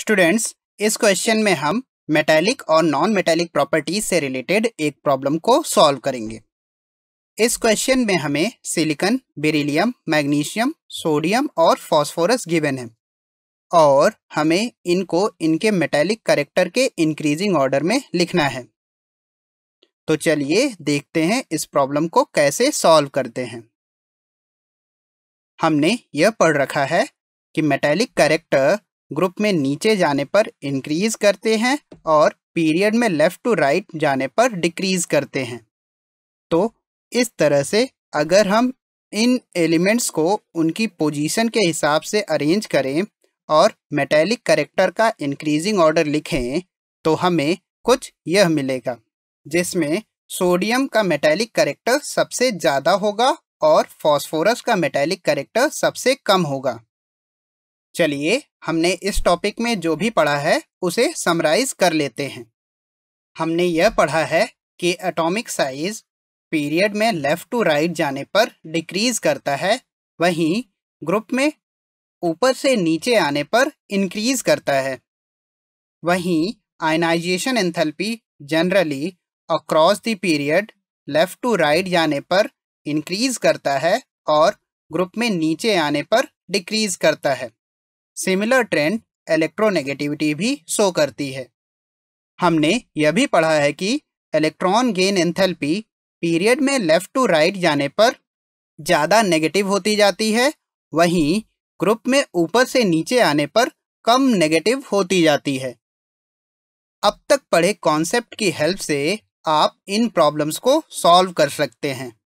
students इस question में हम मेटेलिक और नॉन मेटेलिक प्रॉपर्टीज से रिलेटेड एक प्रॉब्लम को सॉल्व करेंगे इस क्वेश्चन में हमें सिलिकन बेरिलियम मैग्नीशियम सोडियम और फास्फोरस गिवन है और हमें इनको इनके मेटेलिक करेक्टर के इंक्रीजिंग ऑर्डर में लिखना है तो चलिए देखते हैं इस प्रॉब्लम को कैसे सॉल्व करते हैं हमने यह पढ़ रखा है कि मेटेलिक करेक्टर ग्रुप में नीचे जाने पर इंक्रीज करते हैं और पीरियड में लेफ़्ट टू राइट जाने पर डिक्रीज करते हैं तो इस तरह से अगर हम इन एलिमेंट्स को उनकी पोजीशन के हिसाब से अरेंज करें और मेटेलिक करेक्टर का इंक्रीजिंग ऑर्डर लिखें तो हमें कुछ यह मिलेगा जिसमें सोडियम का मेटेलिक करेक्टर सबसे ज़्यादा होगा और फॉस्फोरस का मेटेलिक करेक्टर सबसे कम होगा चलिए हमने इस टॉपिक में जो भी पढ़ा है उसे समराइज कर लेते हैं हमने यह पढ़ा है कि एटॉमिक साइज पीरियड में लेफ़्ट टू राइट जाने पर डिक्रीज करता है वहीं ग्रुप में ऊपर से नीचे आने पर इंक्रीज करता है वहीं ionization enthalpy generally across the period left to right जाने पर इंक्रीज करता है और ग्रुप में नीचे आने पर डिक्रीज करता है सिमिलर ट्रेंड इलेक्ट्रोनेगेटिविटी भी शो करती है हमने यह भी पढ़ा है कि इलेक्ट्रॉन गेन एंथैल्पी पीरियड में लेफ़्ट टू राइट जाने पर ज़्यादा नेगेटिव होती जाती है वहीं ग्रुप में ऊपर से नीचे आने पर कम नेगेटिव होती जाती है अब तक पढ़े कॉन्सेप्ट की हेल्प से आप इन प्रॉब्लम्स को सॉल्व कर सकते हैं